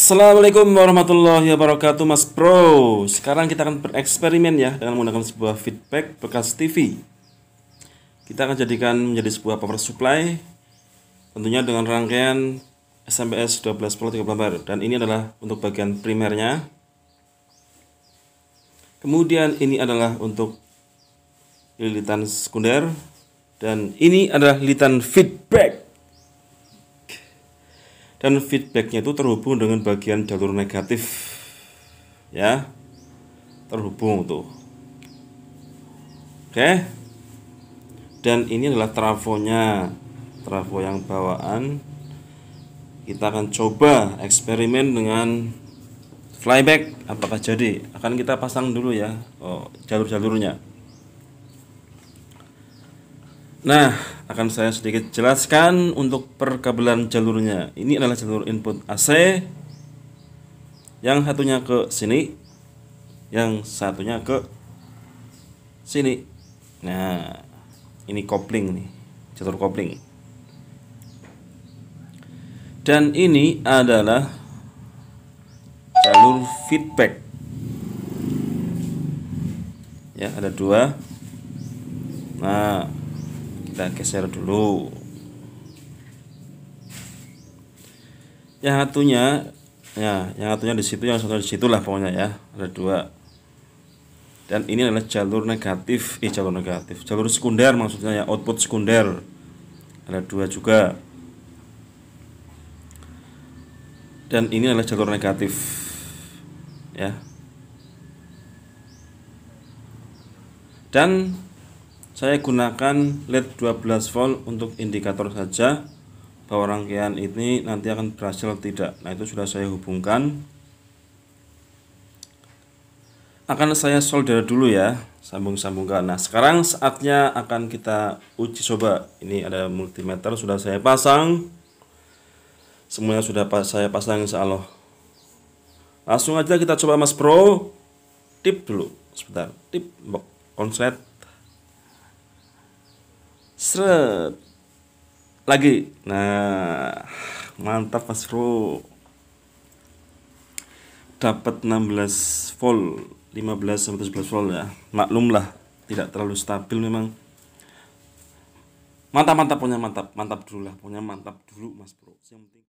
Assalamualaikum warahmatullahi wabarakatuh Mas Bro Sekarang kita akan bereksperimen ya Dengan menggunakan sebuah feedback bekas TV Kita akan jadikan menjadi sebuah power supply Tentunya dengan rangkaian SMPS 12 Pro 3 ampere. Dan ini adalah untuk bagian primernya Kemudian ini adalah untuk lilitan sekunder Dan ini adalah lilitan feedback dan feedbacknya itu terhubung dengan bagian jalur negatif ya terhubung tuh oke dan ini adalah trafonya trafo yang bawaan kita akan coba eksperimen dengan flyback apakah jadi akan kita pasang dulu ya oh, jalur-jalurnya nah akan saya sedikit jelaskan untuk perkabelan jalurnya. Ini adalah jalur input AC yang satunya ke sini, yang satunya ke sini. Nah, ini kopling nih, jalur kopling. Dan ini adalah jalur feedback. Ya, ada dua. Nah, kita geser dulu yang satunya ya yang satunya di situ yang satu di situ lah pokoknya ya ada dua dan ini adalah jalur negatif eh jalur negatif jalur sekunder maksudnya ya output sekunder ada dua juga dan ini adalah jalur negatif ya dan saya gunakan LED 12 volt untuk indikator saja bahwa rangkaian ini nanti akan berhasil tidak nah itu sudah saya hubungkan akan saya solder dulu ya sambung-sambungkan nah sekarang saatnya akan kita uji coba ini ada multimeter sudah saya pasang semuanya sudah saya pasang insya Allah langsung aja kita coba mas bro tip dulu sebentar tip konslet seret lagi nah mantap mas bro dapat 16 volt 15 sampai 11 volt ya lah, tidak terlalu stabil memang mantap mantap punya mantap mantap dulu lah punya mantap dulu mas bro yang penting